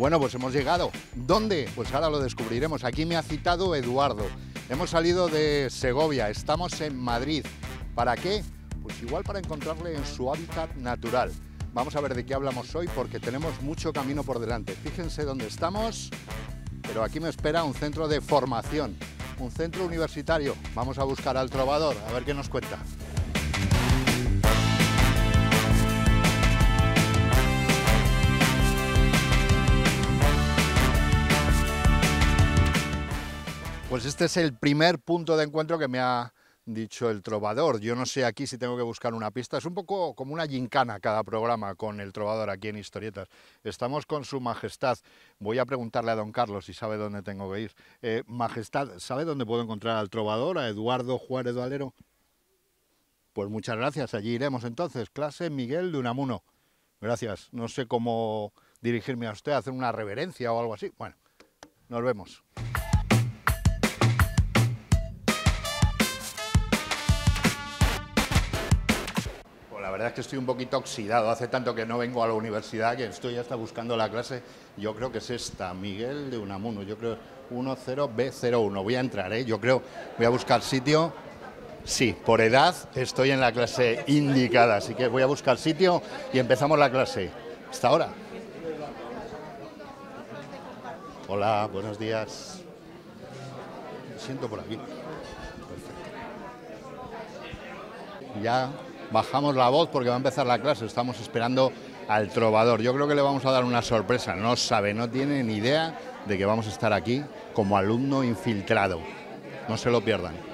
Bueno, pues hemos llegado. ¿Dónde? Pues ahora lo descubriremos. Aquí me ha citado Eduardo. Hemos salido de Segovia, estamos en Madrid. ¿Para qué? Pues igual para encontrarle en su hábitat natural. Vamos a ver de qué hablamos hoy porque tenemos mucho camino por delante. Fíjense dónde estamos, pero aquí me espera un centro de formación, un centro universitario. Vamos a buscar al trovador, a ver qué nos cuenta. Pues este es el primer punto de encuentro que me ha dicho el trovador. Yo no sé aquí si tengo que buscar una pista. Es un poco como una gincana cada programa con el trovador aquí en Historietas. Estamos con su majestad. Voy a preguntarle a don Carlos si sabe dónde tengo que ir. Eh, majestad, ¿sabe dónde puedo encontrar al trovador, a Eduardo Juárez Valero? Pues muchas gracias. Allí iremos entonces. Clase Miguel de Unamuno. Gracias. No sé cómo dirigirme a usted, hacer una reverencia o algo así. Bueno, nos vemos. La verdad es que estoy un poquito oxidado. Hace tanto que no vengo a la universidad que estoy hasta buscando la clase. Yo creo que es esta, Miguel de Unamuno. Yo creo 10B01. Voy a entrar, ¿eh? Yo creo, voy a buscar sitio. Sí, por edad estoy en la clase indicada, así que voy a buscar sitio y empezamos la clase. Hasta ahora. Hola, buenos días. Me siento por aquí. Ya bajamos la voz porque va a empezar la clase, estamos esperando al trovador. Yo creo que le vamos a dar una sorpresa, no sabe, no tiene ni idea de que vamos a estar aquí como alumno infiltrado. No se lo pierdan.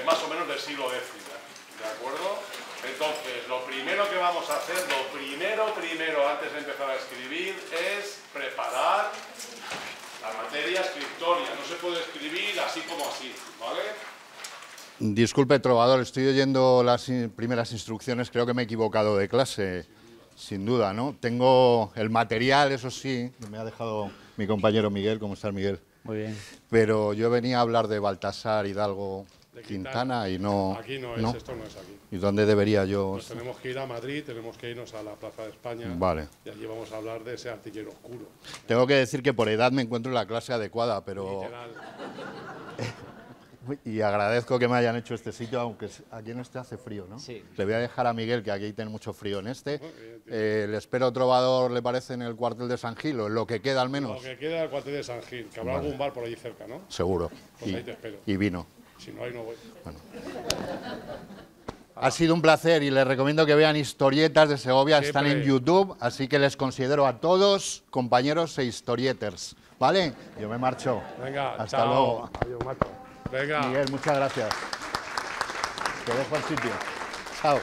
Eh, más o menos del siglo X, ¿de acuerdo? Entonces, lo primero que vamos a hacer, lo primero, primero, antes de empezar a escribir, es preparar la materia escritoria. No se puede escribir así como así, ¿vale? Disculpe, trovador, estoy oyendo las primeras instrucciones, creo que me he equivocado de clase, sin duda, ¿no? Tengo el material, eso sí, me ha dejado mi compañero Miguel, ¿cómo estás Miguel? Muy bien. Pero yo venía a hablar de Baltasar Hidalgo Quintana, y no... Aquí no es, esto no es aquí. ¿Y dónde debería yo...? tenemos que ir a Madrid, tenemos que irnos a la Plaza de España vale. y allí vamos a hablar de ese artillero oscuro. Tengo que decir que por edad me encuentro en la clase adecuada, pero... y agradezco que me hayan hecho este sitio, aunque aquí en este hace frío, ¿no? Sí. Le voy a dejar a Miguel, que aquí tiene mucho frío en este. Eh, le espero trovador, le parece, en el cuartel de San Gil, o en lo que queda al menos. Lo que queda el cuartel de San Gil, que habrá algún bar por allí cerca, ¿no? Seguro. Pues ahí te espero. Y vino. Si no hay, no voy. Ha sido un placer y les recomiendo que vean historietas de Segovia, están en YouTube, así que les considero a todos compañeros e historieters. ¿Vale? Yo me marcho. Venga, hasta luego. Adiós, Marco. Venga. Miguel, muchas gracias. Te dejo al sitio. Chao.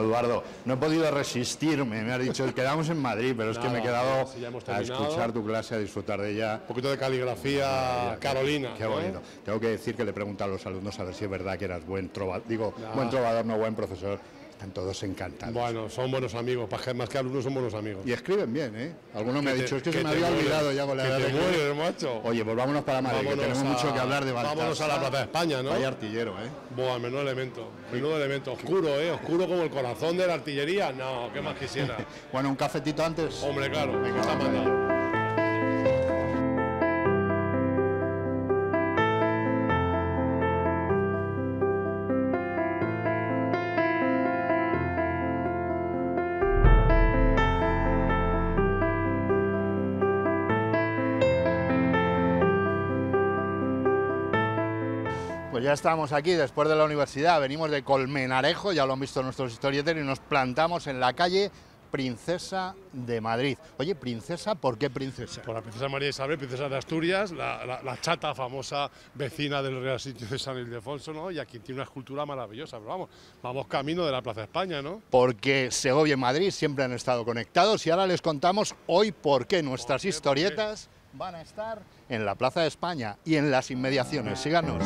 Eduardo. No he podido resistirme, me ha dicho, quedamos en Madrid, pero es que me he quedado a escuchar tu clase, a disfrutar de ella. Un poquito de caligrafía, Carolina. Qué bonito. Tengo que decir que le preguntado a los alumnos a ver si es verdad que eras buen trovador, digo, buen trovador, no buen profesor. Están todos encantados. Bueno, son buenos amigos, más que algunos son buenos amigos. Y escriben bien, ¿eh? Alguno me ha dicho, es que, se me había olvidado ya con la te de macho. Oye, volvámonos pues para Madrid, que tenemos mucho que hablar de Baltasar. Vámonos a la Plaza de España, ¿no? Hay artillero, ¿eh? Bueno, menudo elemento, menudo elemento. Oscuro, ¿eh? Oscuro como el corazón de la artillería. No, ¿qué más quisiera? bueno, un cafetito antes. Hombre, claro, está mandado. Ya estamos aquí después de la universidad, venimos de Colmenarejo, ya lo han visto nuestros historietas y nos plantamos en la calle Princesa de Madrid. Oye, princesa, ¿por qué princesa? Por la princesa María Isabel, princesa de Asturias, la, chata famosa vecina del Real Sitio de San Ildefonso, ¿no? Y aquí tiene una escultura maravillosa, pero vamos, vamos camino de la Plaza de España, ¿no? Porque Segovia y Madrid siempre han estado conectados y ahora les contamos hoy por qué nuestras historietas van a estar en la Plaza de España y en las inmediaciones. Síganos.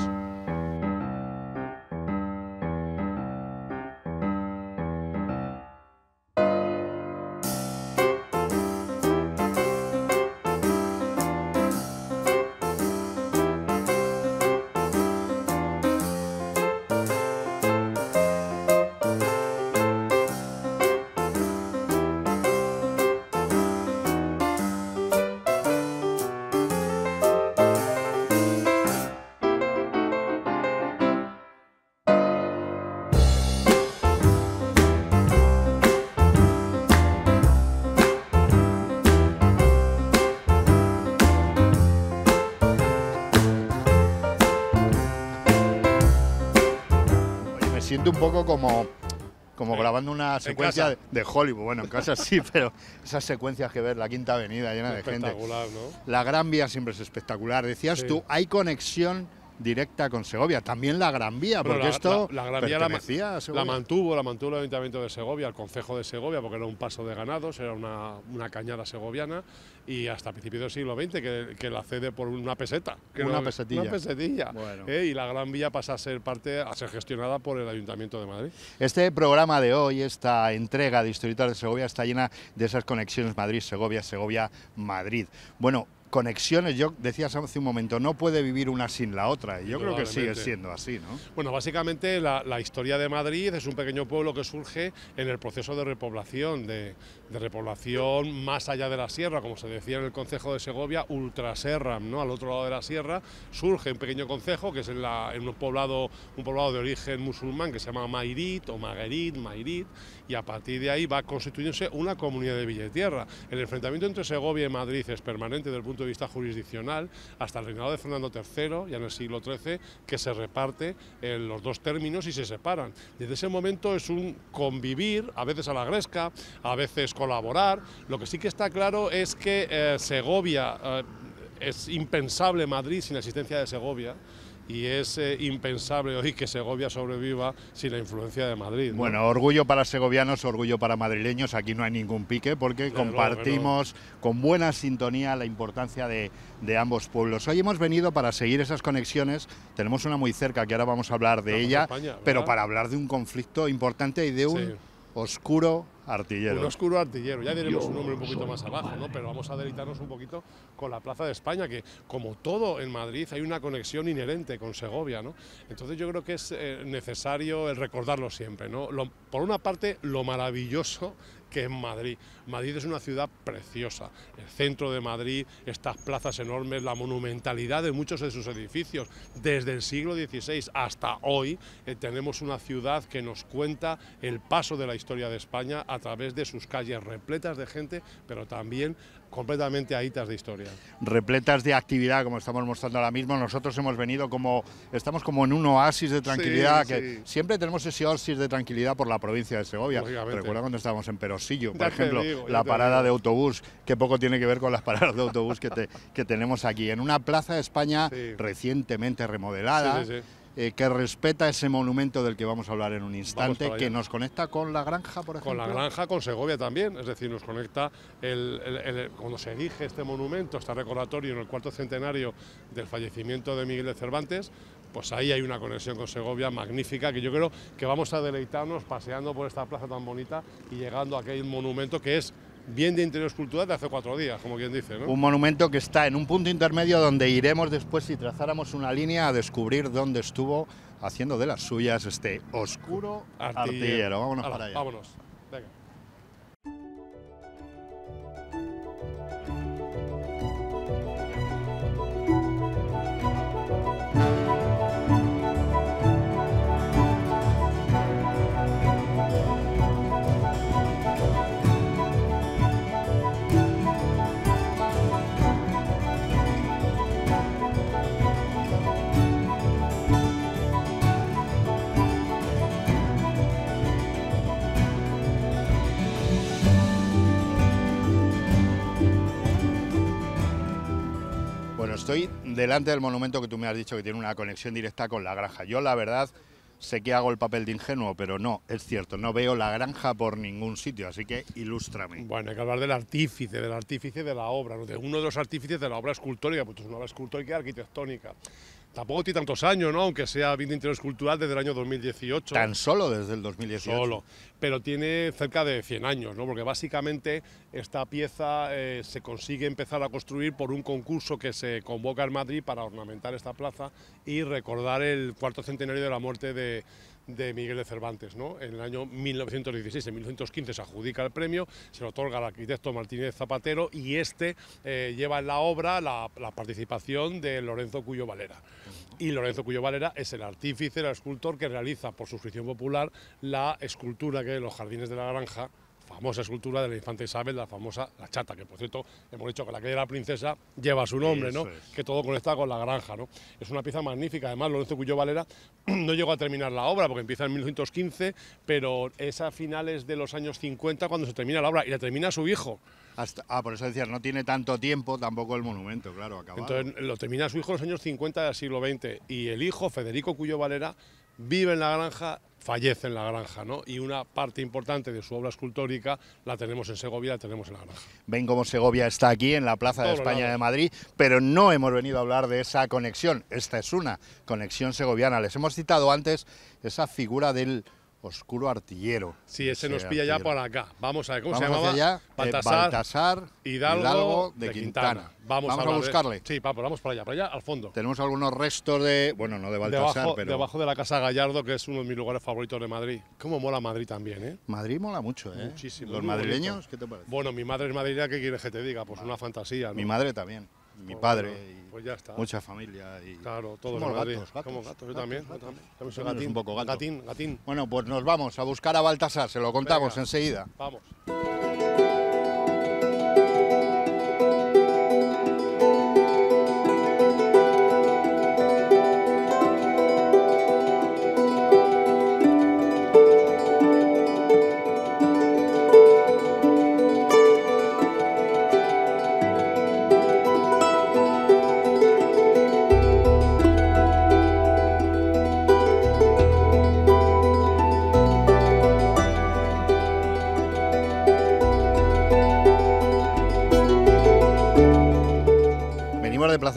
un poco como, como grabando una secuencia de, Hollywood. Bueno, en casa sí, pero esas secuencias que ver la Quinta Avenida llena de gente. La Gran Vía siempre es espectacular. Decías tú, hay conexión directa con Segovia. También la Gran Vía, porque esto la, la, mantuvo, la mantuvo el Ayuntamiento de Segovia, el Concejo de Segovia, porque era un paso de ganados, era una, cañada segoviana, y hasta principios del siglo XX que, la cede por una peseta. una pesetilla. Eh, y la Gran Vía pasa a ser parte, a ser gestionada por el Ayuntamiento de Madrid. Este programa de hoy, esta entrega de de Segovia, está llena de esas conexiones Madrid-Segovia, Segovia-Madrid. Bueno, conexiones, yo decías hace un momento, no puede vivir una sin la otra. Y yo creo que sigue siendo así, ¿no? Bueno, básicamente la, la, historia de Madrid es un pequeño pueblo que surge en el proceso de repoblación de, de repoblación más allá de la sierra, como se decía en el concejo de Segovia, ultraserra, ¿no? al otro lado de la sierra, surge un pequeño concejo que es en, la, en un, poblado, un poblado de origen musulmán que se llama Mairit o Maguerit, Mairit, y a partir de ahí va constituyéndose una comunidad de Villa El enfrentamiento entre Segovia y Madrid es permanente desde el punto de vista jurisdiccional hasta el reinado de Fernando III, ya en el siglo XIII, que se reparte en los dos términos y se separan. Desde ese momento es un convivir, a veces a la gresca, a veces con colaborar. Lo que sí que está claro es que eh, Segovia, eh, es impensable Madrid sin la existencia de Segovia. Y es eh, impensable hoy que Segovia sobreviva sin la influencia de Madrid. Bueno, orgullo para segovianos, orgullo para madrileños, aquí no hay ningún pique porque compartimos con buena sintonía la importancia de, ambos pueblos. Hoy hemos venido para seguir esas conexiones, tenemos una muy cerca que ahora vamos a hablar de ella, pero para hablar de un conflicto importante y de un oscuro artillero. Un oscuro artillero, ya diremos un nombre un poquito más abajo, ¿no? Pero vamos a deleitarnos un poquito con la Plaza de España, que como todo en Madrid hay una conexión inherente con Segovia, ¿no? Entonces yo creo que es eh, necesario el recordarlo siempre, ¿no? Lo, por una parte, lo maravilloso que es Madrid, Madrid es una ciudad preciosa, el centro de Madrid, estas plazas enormes, la monumentalidad de muchos de sus edificios, desde el siglo XVI hasta hoy eh, tenemos una ciudad que nos cuenta el paso de la historia de España a través de sus calles repletas de gente, pero también completamente ahitas de historia. Repletas de actividad, como estamos mostrando ahora mismo, nosotros hemos venido como, estamos como en un oasis de tranquilidad, que siempre tenemos ese oasis de tranquilidad por la provincia de Segovia. Recuerda cuando estábamos en Perosillo, por ejemplo, la parada de autobús, que poco tiene que ver con las paradas de autobús que, tenemos aquí, en una plaza de España recientemente remodelada. Eh, que respeta ese monumento del que vamos a hablar en un instante, que nos conecta con la granja, por ejemplo. Con la granja, con Segovia también, es decir, nos conecta cuando se erige este monumento, este recordatorio en el cuarto centenario del fallecimiento de Miguel de Cervantes, pues ahí hay una conexión con Segovia magnífica que yo creo que vamos a deleitarnos paseando por esta plaza tan bonita y llegando a aquel monumento que es bien de interés cultural de hace cuatro días, como quien dice. ¿no? Un monumento que está en un punto intermedio donde iremos después si trazáramos una línea a descubrir dónde estuvo haciendo de las suyas este oscuro artillero. Vámonos para allá. Vámonos. Venga. Estoy delante del monumento que tú me has dicho que tiene una conexión directa con la granja. Yo, la verdad, sé que hago el papel de ingenuo, pero no, es cierto, no veo la granja por ningún sitio, así que ilústrame. Bueno, hay que hablar del artífice, del artífice de la obra, de uno de los artífices de la obra escultórica, porque es una obra escultórica y arquitectónica. Tampoco tiene tantos años, ¿no? Aunque sea bien de interés cultural desde el año 2018. Tan solo desde el 2018. Solo. Pero tiene cerca de 100 años, ¿no? Porque básicamente esta pieza eh, se consigue empezar a construir por un concurso que se convoca en Madrid para ornamentar esta plaza y recordar el cuarto centenario de la muerte de, de Miguel de Cervantes. ¿no? En el año 1916, en 1915 se adjudica el premio, se lo otorga al arquitecto Martínez Zapatero y este eh, lleva en la obra la, participación de Lorenzo Cuyo Valera. Y Lorenzo Cuyo Valera es el artífice, el escultor que realiza por suscripción popular la escultura que los jardines de la Naranja famosa escultura de la infanta Isabel, la famosa La Chata, que por cierto hemos dicho que la que era princesa lleva su nombre, ¿no? Que todo conecta con la granja, ¿no? Es una pieza magnífica, además Lorenzo Cuyo Valera no llegó a terminar la obra porque empieza en 1915, pero es a finales de los años 50 cuando se termina la obra y la termina su hijo. ah, por eso decías, no tiene tanto tiempo tampoco el monumento, claro, Entonces lo termina su hijo en los años 50 del siglo XX y el hijo, Federico Cuyo Valera, vive en la granja, fallece en la granja, ¿no? Y una parte importante de su obra escultórica la tenemos en Segovia, la tenemos en la granja. Ven cómo Segovia está aquí, en la Plaza de España de Madrid, pero no hemos venido a hablar de esa conexión. Esta es una conexión segoviana. Les hemos citado antes esa figura del Oscuro Artillero. Sí, ese nos pilla ya por acá. Vamos a ver, ¿cómo se llamaba? Eh, Baltasar, Baltasar Hidalgo, de Quintana. Vamos, a, buscarle. sí, vamos, vamos para allá, para allá, al fondo. Tenemos algunos restos de, bueno, no de Baltasar, debajo, pero... Debajo de la Casa Gallardo, que es uno de mis lugares favoritos de Madrid. Cómo mola Madrid también, ¿eh? Madrid mola mucho, ¿eh? Muchísimo. ¿Los madrileños? ¿Qué te parece? Bueno, mi madre es madrileña, ¿qué quieres que te diga? Pues ah. una fantasía, ¿no? Mi madre también mi pues padre y pues mucha familia y claro, todos los gatos, como gatos, yo también, gatín, un poco gato. gatín, gatín. Bueno, pues nos vamos a buscar a Baltasar, se lo contamos enseguida. Vamos.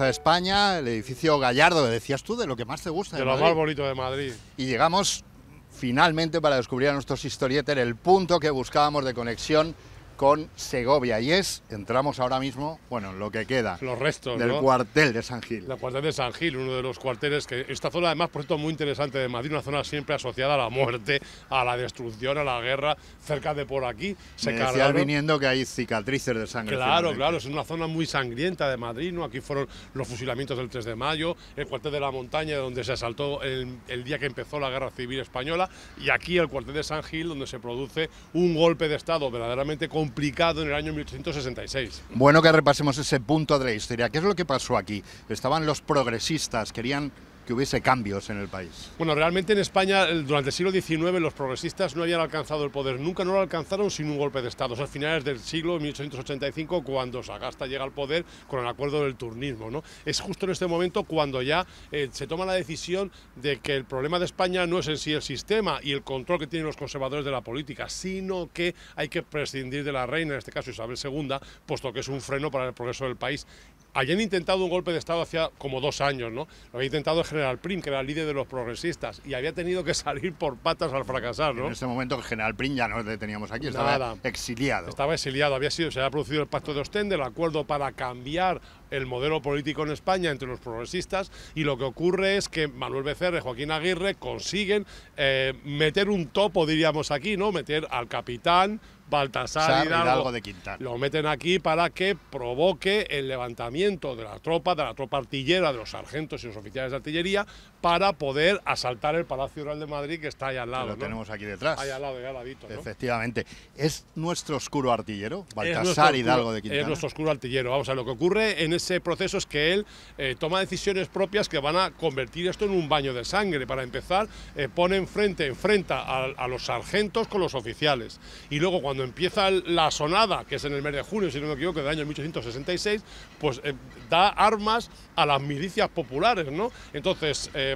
España, el edificio Gallardo, que decías tú, de lo que más te gusta. De, lo más bonito de Madrid. Y llegamos finalmente para descubrir a nuestros historieter el punto que buscábamos de conexión con Segovia. Y es, entramos ahora mismo, bueno, lo que queda. Los restos. Del cuartel de San Gil. La cuartel de San Gil, uno de los cuarteles que. Esta zona, además, por cierto, muy interesante de Madrid, una zona siempre asociada a la muerte, a la destrucción, a la guerra. Cerca de por aquí se Me viniendo que hay cicatrices de sangre. Claro, claro, es una zona muy sangrienta de Madrid, ¿no? Aquí fueron los fusilamientos del 3 de mayo, el cuartel de la montaña, donde se asaltó el, día que empezó la guerra civil española, y aquí el cuartel de San Gil, donde se produce un golpe de Estado verdaderamente con complicado en el año 1866. Bueno que repasemos ese punto de la historia. ¿Qué es lo que pasó aquí? Estaban los progresistas, querían que hubiese cambios en el país. Bueno, realmente en España durante el siglo XIX los progresistas no habían alcanzado el poder, nunca no lo alcanzaron sin un golpe de Estado. O a finales del siglo 1885, cuando Sagasta llega al poder con el acuerdo del turnismo. ¿no? Es justo en este momento cuando ya eh, se toma la decisión de que el problema de España no es en sí el sistema y el control que tienen los conservadores de la política, sino que hay que prescindir de la reina, en este caso Isabel II, puesto que es un freno para el progreso del país habían intentado un golpe de Estado hace como dos años, ¿no? Lo había intentado el general Prim, que era el líder de los progresistas, y había tenido que salir por patas al fracasar, ¿no? En ese momento el general Prim ya no lo teníamos aquí, estaba exiliado. Estaba exiliado, había sido, se había producido el pacto de Ostende, el acuerdo para cambiar el modelo político en España entre los progresistas, y lo que ocurre es que Manuel Becerra y Joaquín Aguirre consiguen eh, meter un topo, diríamos aquí, ¿no? Meter al capitán Baltasar Hidalgo, de Quintana. Lo meten aquí para que provoque el levantamiento de la tropa, de la tropa artillera, de los sargentos y los oficiales de artillería, para poder asaltar el Palacio Real de Madrid que está ahí al lado. lo tenemos aquí detrás. Ahí al lado, ahí al ladito. Efectivamente. ¿Es nuestro oscuro artillero? Baltasar Hidalgo de Quintana. Es nuestro oscuro artillero. Vamos a ver, lo que ocurre en ese proceso es que él eh, toma decisiones propias que van a convertir esto en un baño de sangre. Para empezar, eh, pone enfrente, enfrenta a, a los sargentos con los oficiales. Y luego cuando cuando empieza la sonada, que es en el mes de junio, si no me equivoco, del año 1866, pues eh, da armas a las milicias populares, ¿no? Entonces, eh,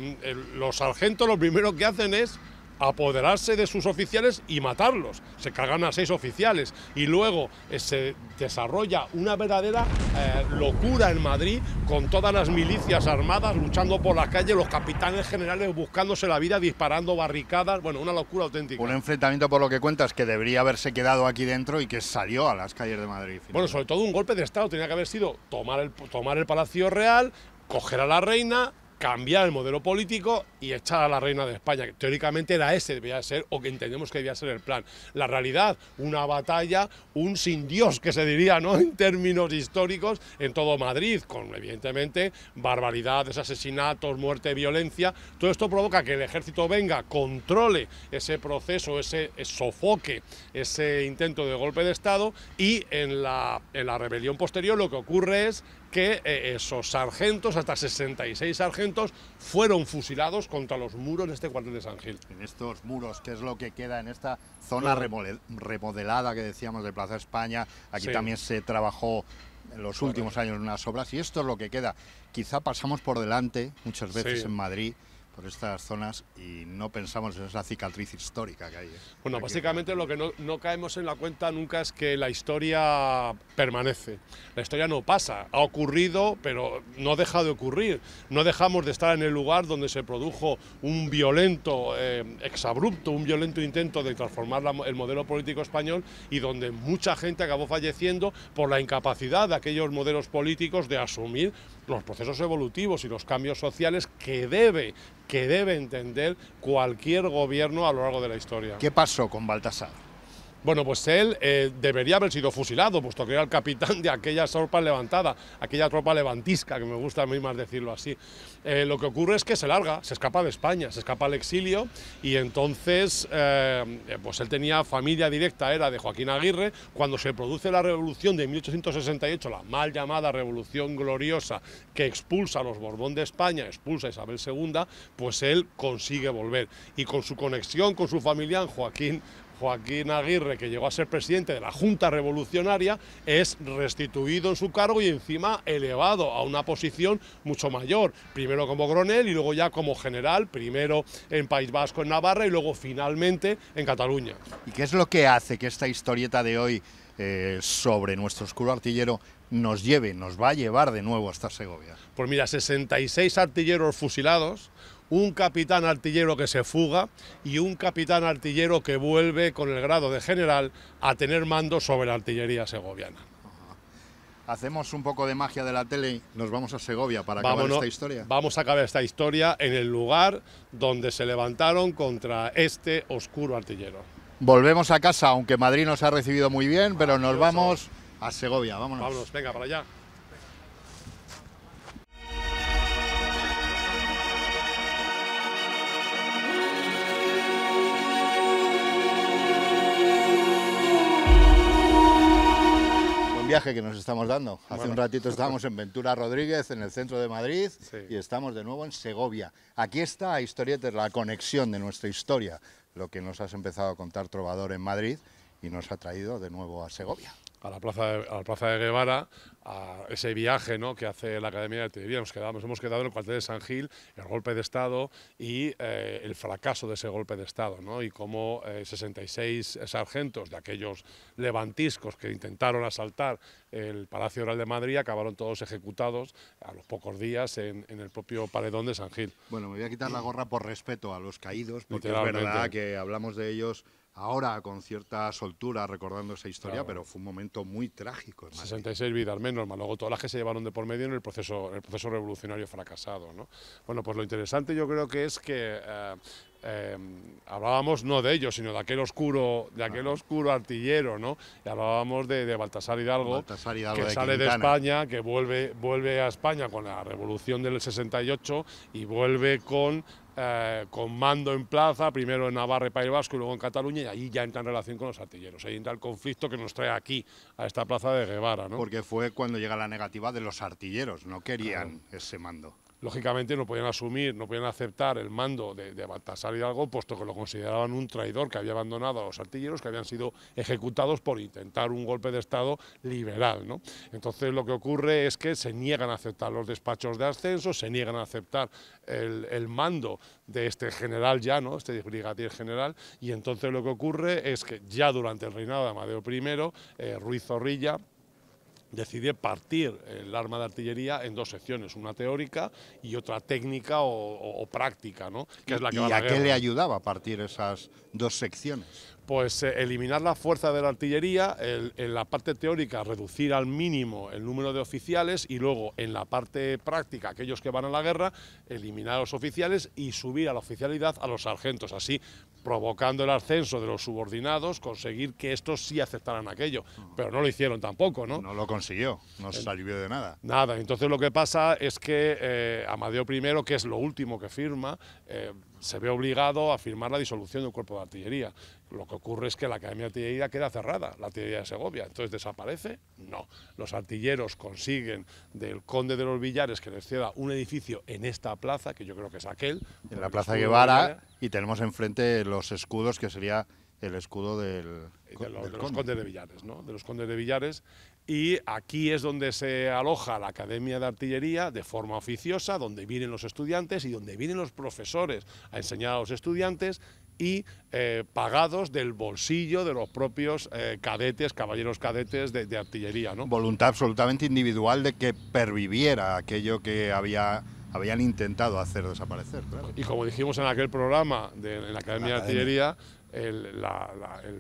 los sargentos lo primero que hacen es apoderarse de sus oficiales y matarlos. Se cargan a seis oficiales y luego eh, se desarrolla una verdadera eh, locura en Madrid con todas las milicias armadas luchando por la calle, los capitanes generales buscándose la vida, disparando barricadas, bueno, una locura auténtica. Un enfrentamiento por lo que cuentas que debería haberse quedado aquí dentro y que salió a las calles de Madrid. Bueno, sobre todo un golpe de Estado tenía que haber sido tomar el, tomar el Palacio Real, coger a la reina, cambiar el modelo político y echar a la reina de España, que teóricamente era ese, debía ser, o que entendemos que debía ser el plan. La realidad, una batalla, un sin Dios, que se diría, ¿no?, en términos históricos, en todo Madrid, con, evidentemente, barbaridades, asesinatos, muerte, violencia. Todo esto provoca que el ejército venga, controle ese proceso, ese, ese sofoque, ese intento de golpe de Estado, y en la, en la rebelión posterior lo que ocurre es que eh, esos sargentos, hasta 66 sargentos, fueron fusilados contra los muros en este cuartel de San Gil. En estos muros, que es lo que queda en esta zona remodelada que decíamos de Plaza España, aquí también se trabajó en los últimos años unas obras y esto es lo que queda. Quizá pasamos por delante muchas veces en Madrid estas zonas y no pensamos en esa cicatriz histórica que hay. ¿eh? Bueno, básicamente lo que no, caemos en la cuenta nunca es que la historia permanece. La historia no pasa, ha ocurrido, pero no deja de ocurrir. No dejamos de estar en el lugar donde se produjo un violento eh, exabrupto, un violento intento de transformar el modelo político español y donde mucha gente acabó falleciendo por la incapacidad de aquellos modelos políticos de asumir los procesos evolutivos y los cambios sociales que debe, que debe entender cualquier gobierno a lo largo de la historia. ¿Qué pasó con Baltasar? Bueno, pues él eh, debería haber sido fusilado, puesto que era el capitán de aquella tropa levantada, aquella tropa levantisca, que me gusta a mí más decirlo así. Eh, lo que ocurre es que se larga, se escapa de España, se escapa al exilio y entonces, eh, pues él tenía familia directa, era de Joaquín Aguirre. Cuando se produce la revolución de 1868, la mal llamada Revolución Gloriosa, que expulsa a los Borbón de España, expulsa a Isabel II, pues él consigue volver. Y con su conexión con su familia, Joaquín Joaquín Aguirre, que llegó a ser presidente de la Junta Revolucionaria, es restituido en su cargo y encima elevado a una posición mucho mayor, primero como gronel y luego ya como general, primero en País Vasco, en Navarra y luego finalmente en Cataluña. ¿Y qué es lo que hace que esta historieta de hoy eh, sobre nuestro oscuro artillero nos lleve, nos va a llevar de nuevo hasta Segovia? Pues mira, 66 artilleros fusilados, un capitán artillero que se fuga y un capitán artillero que vuelve con el grado de general a tener mando sobre la artillería segoviana. Hacemos un poco de magia de la tele y nos vamos a Segovia para acabar esta historia. Vamos a acabar esta historia en el lugar donde se levantaron contra este oscuro artillero. Volvemos a casa, aunque Madrid nos ha recibido muy bien, pero nos vamos a Segovia. Vámonos. Vámonos, venga, para allá. viaje que nos estamos dando. Hace un ratito estábamos en Ventura Rodríguez, en el centro de Madrid, y estamos de nuevo en Segovia. Aquí está Historietes, la conexión de nuestra historia, lo que nos has empezado a contar Trovador en Madrid y nos ha traído de nuevo a Segovia a la plaza de, a la plaza de Guevara, a ese viaje ¿no? que hace la Academia de Artillería. Nos quedamos, hemos quedado en el cuartel de San Gil, el golpe de Estado y eh, el fracaso de ese golpe de Estado, ¿no? y cómo 66 eh, sargentos de aquellos levantiscos que intentaron asaltar el Palacio Real de Madrid acabaron todos ejecutados a los pocos días en, en el propio paredón de San Gil. Bueno, me voy a quitar la gorra por respeto a los caídos, porque es verdad que hablamos de ellos ahora con cierta soltura recordando esa historia, pero fue un momento muy trágico. 66 vidas menos, más luego todas las que se llevaron de por medio en el proceso, el proceso revolucionario fracasado. ¿no? Bueno, pues lo interesante yo creo que es que eh, eh, hablábamos no de ellos, sino de aquel oscuro, de aquel oscuro artillero, ¿no? Y hablábamos de, Baltasar, Hidalgo, que sale de España, que vuelve, vuelve a España con la revolución del 68 y vuelve con eh, con mando en plaza, primero en Navarra y País Vasco y luego en Cataluña, y ahí ya entra en relación con los artilleros. Ahí entra el conflicto que nos trae aquí, a esta plaza de Guevara. ¿no? Porque fue cuando llega la negativa de los artilleros, no querían ese mando lógicamente no podían asumir, no podían aceptar el mando de, Baltasar Hidalgo, puesto que lo consideraban un traidor que había abandonado a los artilleros que habían sido ejecutados por intentar un golpe de Estado liberal. ¿no? Entonces lo que ocurre es que se niegan a aceptar los despachos de ascenso, se niegan a aceptar el, mando de este general ya, ¿no? este brigadier general, y entonces lo que ocurre es que ya durante el reinado de Amadeo I, eh, Ruiz Zorrilla, decidí partir el arma de artillería en dos secciones, una teórica y otra técnica o, práctica, ¿no? que es que ¿Y a, qué le ayudaba partir esas dos secciones? pues eh, eliminar la fuerza de la artillería, en la parte teórica reducir al mínimo el número de oficiales y luego en la parte práctica, aquellos que van a la guerra, eliminar a los oficiales y subir a la oficialidad a los sargentos, así provocando el ascenso de los subordinados, conseguir que estos sí aceptaran aquello, pero no lo hicieron tampoco, ¿no? No lo consiguió, no se alivió de nada. Nada, entonces lo que pasa es que eh, Amadeo I, que es lo último que firma, eh, se ve obligado a firmar la disolución del cuerpo de artillería. Lo que ocurre es que la Academia de Artillería queda cerrada, la artillería de Segovia. Entonces, ¿desaparece? No. Los artilleros consiguen del conde de los Villares que les ceda un edificio en esta plaza, que yo creo que es aquel. En la Plaza Guevara, y tenemos enfrente los escudos, que sería el escudo del, conde. de Villares, ¿no? De los condes de Villares y aquí es donde se aloja la Academia de Artillería de forma oficiosa, donde vienen los estudiantes y donde vienen los profesores a enseñar a los estudiantes y eh, pagados del bolsillo de los propios eh, cadetes, caballeros cadetes de, artillería. Voluntad absolutamente individual de que perviviera aquello que había habían intentado hacer desaparecer. Y como dijimos en aquel programa de la Academia de Artillería, el,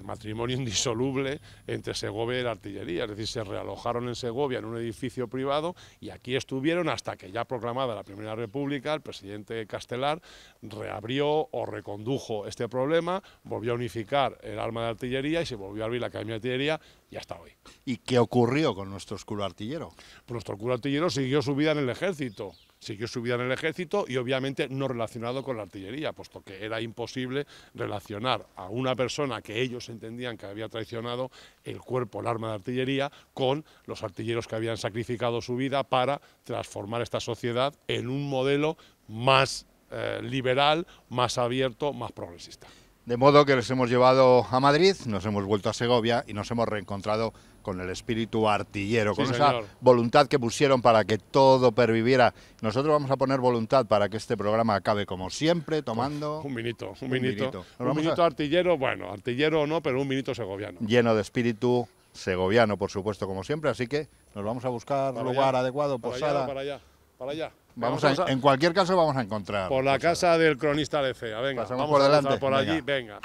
matrimonio indisoluble entre Segovia y la artillería. Es decir, se realojaron en Segovia en un edificio privado y aquí estuvieron hasta que ya proclamada la Primera República, el presidente Castelar reabrió o recondujo este problema, volvió a unificar el arma de artillería y se volvió a abrir la Academia de Artillería y hasta hoy. ¿Y qué ocurrió con nuestro culo artillero? Pues nuestro culo artillero siguió su vida en el ejército siguió su vida en el ejército y obviamente no relacionado con la artillería, puesto que era imposible relacionar a una persona que ellos entendían que había traicionado el cuerpo, el arma de artillería, con los artilleros que habían sacrificado su vida para transformar esta sociedad en un modelo más eh, liberal, más abierto, más progresista. De modo que les hemos llevado a Madrid, nos hemos vuelto a Segovia y nos hemos reencontrado con el espíritu artillero, con esa voluntad que pusieron para que todo perviviera. Nosotros vamos a poner voluntad para que este programa acabe como siempre, tomando... un vinito, un vinito. Un vinito, artillero, bueno, artillero no, pero un vinito segoviano. Lleno de espíritu segoviano, por supuesto, como siempre, así que nos vamos a buscar un lugar adecuado, posada. Allá, para allá, para allá. Vamos, a, en cualquier caso vamos a encontrar. Por la casa del cronista de Fea, venga, Pasamos vamos por delante. por allí, venga.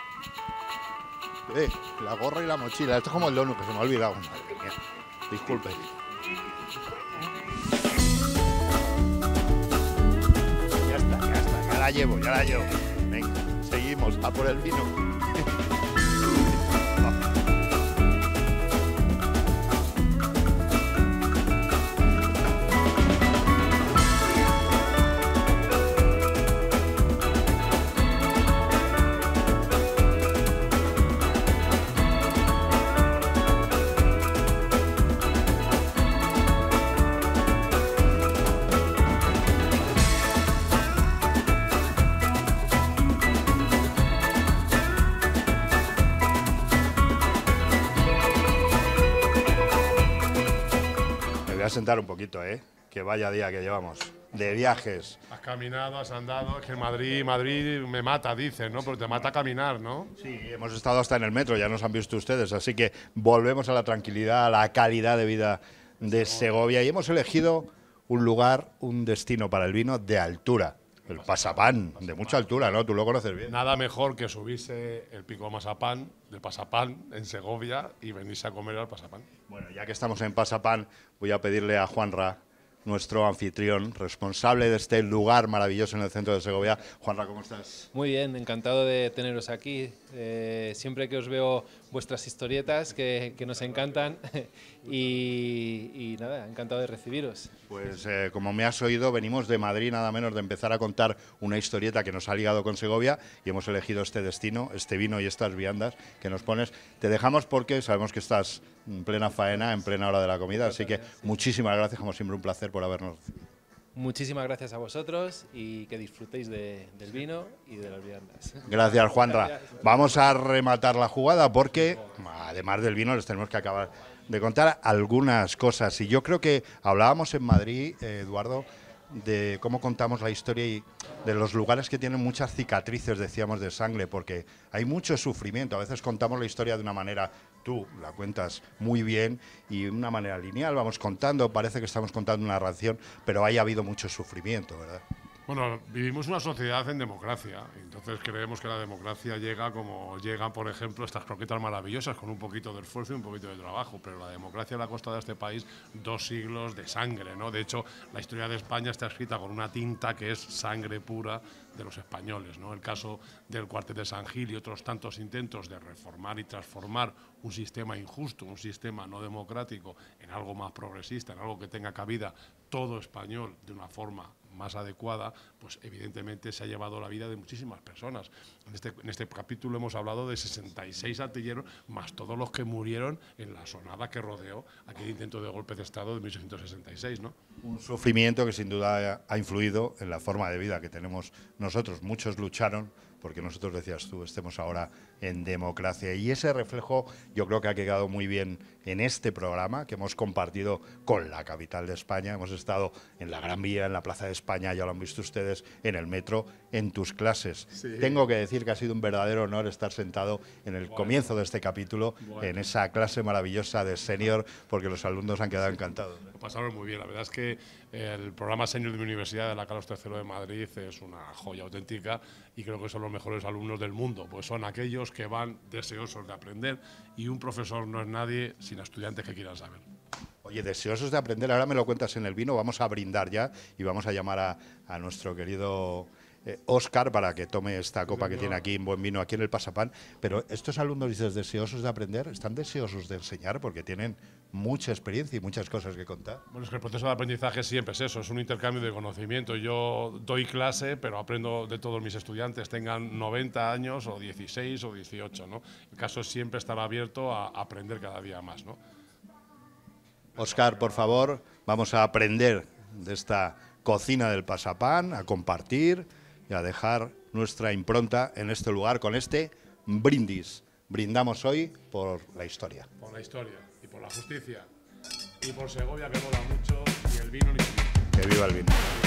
Eh, la gorra y la mochila. Esto es como el dono, que se me ha olvidado. Disculpe. Ya está, ya está. Ya la llevo, ya la llevo. Venga, seguimos. A por el vino. sentar un poquito, ¿eh? Que vaya día que llevamos. De viajes. Has caminado, has andado. Es que Madrid, Madrid me mata, dicen, ¿no? Porque te mata caminar, ¿no? Sí, hemos estado hasta en el metro, ya nos han visto ustedes. Así que volvemos a la tranquilidad, a la calidad de vida de Segovia. Y hemos elegido un lugar, un destino para el vino de altura. El pasapán, de mucha altura, ¿no? Tú lo conoces bien. Nada mejor que subirse el pico masapán de Pasapán, en Segovia, y venirse a comer al Pasapán. Bueno, ya que estamos en Pasapán, voy a pedirle a Juanra, nuestro anfitrión, responsable de este lugar maravilloso en el centro de Segovia. Juanra, ¿cómo estás? Muy bien, encantado de teneros aquí. Eh, siempre que os veo vuestras historietas, que, que nos encantan, Y, nada, encantado de recibiros. Pues eh, como me has oído, venimos de Madrid nada menos de empezar a contar una historieta que nos ha ligado con Segovia y hemos elegido este destino, este vino y estas viandas que nos pones. Te dejamos porque sabemos que estás en plena faena, en plena hora de la comida, así que muchísimas gracias, como siempre un placer por habernos Muchísimas gracias a vosotros y que disfrutéis del vino y de las viandas. Gracias, Juanra. Vamos a rematar la jugada porque, además del vino, les tenemos que acabar de contar algunas cosas. Y yo creo que hablábamos en Madrid, eh, Eduardo, de cómo contamos la historia y de los lugares que tienen muchas cicatrices, decíamos, de sangre, porque hay mucho sufrimiento. A veces contamos la historia de una manera, tú la cuentas muy bien y de una manera lineal, vamos contando, parece que estamos contando una narración pero ha habido mucho sufrimiento, ¿verdad? Bueno, vivimos una sociedad en democracia, entonces creemos que la democracia llega como llegan, por ejemplo, estas croquetas maravillosas con un poquito de esfuerzo y un poquito de trabajo, pero la democracia la ha costado a este país dos siglos de sangre, ¿no? De hecho, la historia de España está escrita con una tinta que es sangre pura de los españoles, ¿no? El caso del cuartel de San Gil y otros tantos intentos de reformar y transformar un sistema injusto, un sistema no democrático en algo más progresista, en algo que tenga cabida todo español de una forma más adecuada, pues evidentemente se ha llevado la vida de muchísimas personas. En este, en este capítulo hemos hablado de 66 artilleros, más todos los que murieron en la sonada que rodeó aquel intento de golpe de Estado de 1866. Un sufrimiento que sin duda ha influido en la forma de vida que tenemos nosotros. Muchos lucharon porque nosotros decías tú, estemos ahora en democracia. Y ese reflejo yo creo que ha quedado muy bien en este programa que hemos compartido con la capital de España. Hemos estado en la Gran Vía, en la Plaza de España, ya lo han visto ustedes, en el metro, en tus clases. Tengo que decir que ha sido un verdadero honor estar sentado en el comienzo de este capítulo, en esa clase maravillosa de senior, porque los alumnos han quedado encantados. pasaron muy bien, la verdad es que el programa senior de la universidad, de la Carlos III de Madrid, es una joya auténtica y creo que son los mejores alumnos del mundo, pues son aquellos que van deseosos de aprender y un profesor no es nadie sin estudiantes que quieran saber. Oye, deseosos de aprender, ahora me lo cuentas en el vino, vamos a brindar ya y vamos a llamar a nuestro querido Oscar eh, para que tome esta copa que tiene aquí en buen vino, aquí en el Pasapán. Pero estos alumnos, dices, deseosos de aprender, están deseosos de enseñar porque tienen mucha experiencia y muchas cosas que contar. Bueno, es que el proceso de aprendizaje siempre es eso, es un intercambio de conocimiento. Yo doy clase, pero aprendo de todos mis estudiantes, tengan 90 años o 16 o 18. ¿no? El caso es siempre estar abierto a aprender cada día más. ¿no? Oscar, por favor, vamos a aprender de esta cocina del pasapán, a compartir y a dejar nuestra impronta en este lugar con este brindis. Brindamos hoy por la historia. Por la historia y por la justicia y por Segovia que mola mucho y el vino. Que viva el vino.